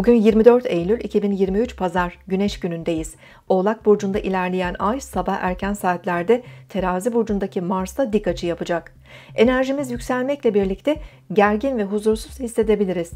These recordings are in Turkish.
Bugün 24 Eylül 2023 Pazar Güneş günündeyiz. Oğlak burcunda ilerleyen ay sabah erken saatlerde Terazi burcundaki Mars'ta dik açı yapacak. Enerjimiz yükselmekle birlikte gergin ve huzursuz hissedebiliriz.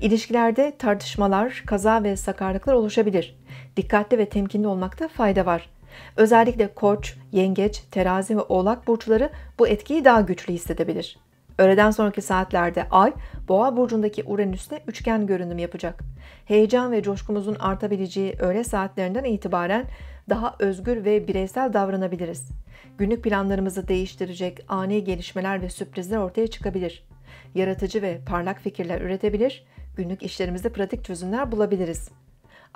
İlişkilerde tartışmalar, kaza ve sakarlıklar oluşabilir. Dikkatli ve temkinli olmakta fayda var. Özellikle Koç, Yengeç, Terazi ve Oğlak burçları bu etkiyi daha güçlü hissedebilir. Öğleden sonraki saatlerde Ay, Boğa burcundaki Uranüs'le üçgen görünüm yapacak. Heyecan ve coşkumuzun artabileceği öğle saatlerinden itibaren daha özgür ve bireysel davranabiliriz. Günlük planlarımızı değiştirecek ani gelişmeler ve sürprizler ortaya çıkabilir. Yaratıcı ve parlak fikirler üretebilir, günlük işlerimizde pratik çözümler bulabiliriz.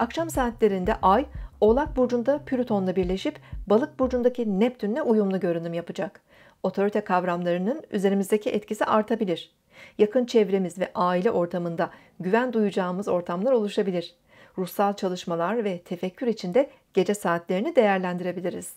Akşam saatlerinde Ay, Oğlak Burcu'nda Plüton'la birleşip Balık Burcu'ndaki Neptün'le uyumlu görünüm yapacak. Otorite kavramlarının üzerimizdeki etkisi artabilir. Yakın çevremiz ve aile ortamında güven duyacağımız ortamlar oluşabilir. Ruhsal çalışmalar ve tefekkür içinde gece saatlerini değerlendirebiliriz.